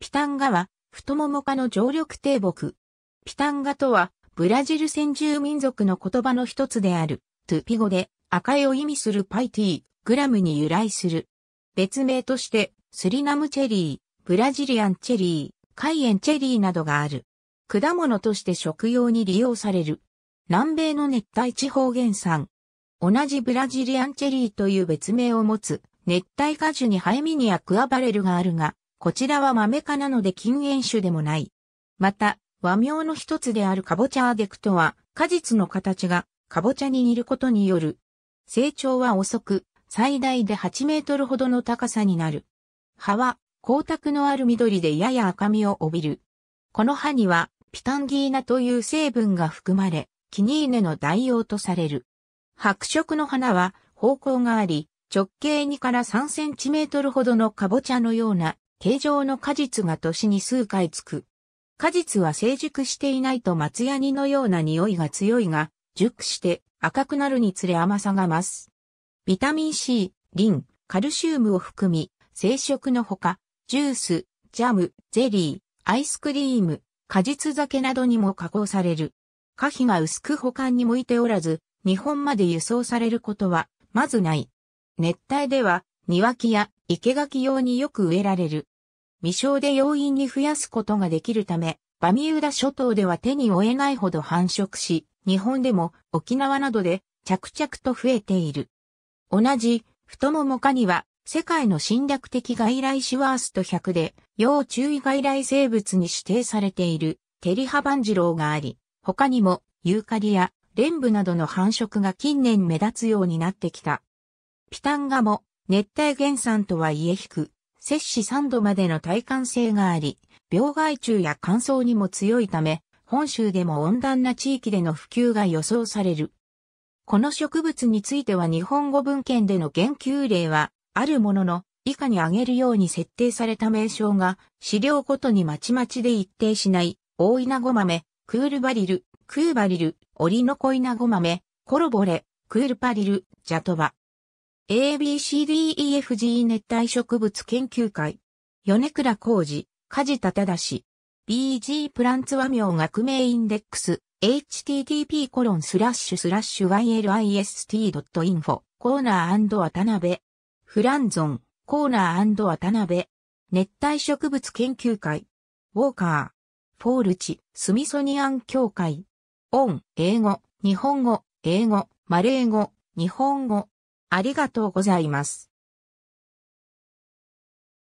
ピタンガは、太もも科の常緑低木。ピタンガとは、ブラジル先住民族の言葉の一つである、トゥピ語で、赤いを意味するパイティー、グラムに由来する。別名として、スリナムチェリー、ブラジリアンチェリー、カイエンチェリーなどがある。果物として食用に利用される。南米の熱帯地方原産。同じブラジリアンチェリーという別名を持つ、熱帯果樹にハエミニアクアバレルがあるが、こちらは豆科なので禁煙種でもない。また、和名の一つであるカボチャアデクトは、果実の形がカボチャに似ることによる。成長は遅く、最大で8メートルほどの高さになる。葉は光沢のある緑でやや赤みを帯びる。この葉にはピタンギーナという成分が含まれ、キニーネの代用とされる。白色の花は方向があり、直径2から3センチメートルほどのカボチャのような形状の果実が年に数回つく。果実は成熟していないと松ヤニのような匂いが強いが、熟して赤くなるにつれ甘さが増す。ビタミン C、リン、カルシウムを含み、生食のほか、ジュース、ジャム、ゼリー、アイスクリーム、果実酒などにも加工される。可否が薄く保管に向いておらず、日本まで輸送されることは、まずない。熱帯では、庭木や生垣用によく植えられる。未生で容易に増やすことができるため、バミューダ諸島では手に負えないほど繁殖し、日本でも沖縄などで着々と増えている。同じ太もも科には世界の侵略的外来種ワースト100で要注意外来生物に指定されているテリハバンジロウがあり、他にもユーカリやレンブなどの繁殖が近年目立つようになってきた。ピタンガも熱帯原産とはいえ低摂氏3度までの体感性があり、病害虫や乾燥にも強いため、本州でも温暖な地域での普及が予想される。この植物については日本語文献での言及例はあるものの、以下に挙げるように設定された名称が、資料ごとにまちまちで一定しない、大稲子豆、クールバリル、クーバリル、オリノコイナゴ豆、コロボレ、クールパリル、ジャトバ。ABCDEFG 熱帯植物研究会。米倉浩二、梶田正。BG プランツ和名学名インデックス。http コロンスラッシュスラッシュ ylist.info コーナー渡辺。フランゾン、コーナー渡辺。熱帯植物研究会。ウォーカー。フォールチ、スミソニアン協会。オン、英語、日本語、英語、マレー語、日本語、ありがとうございます。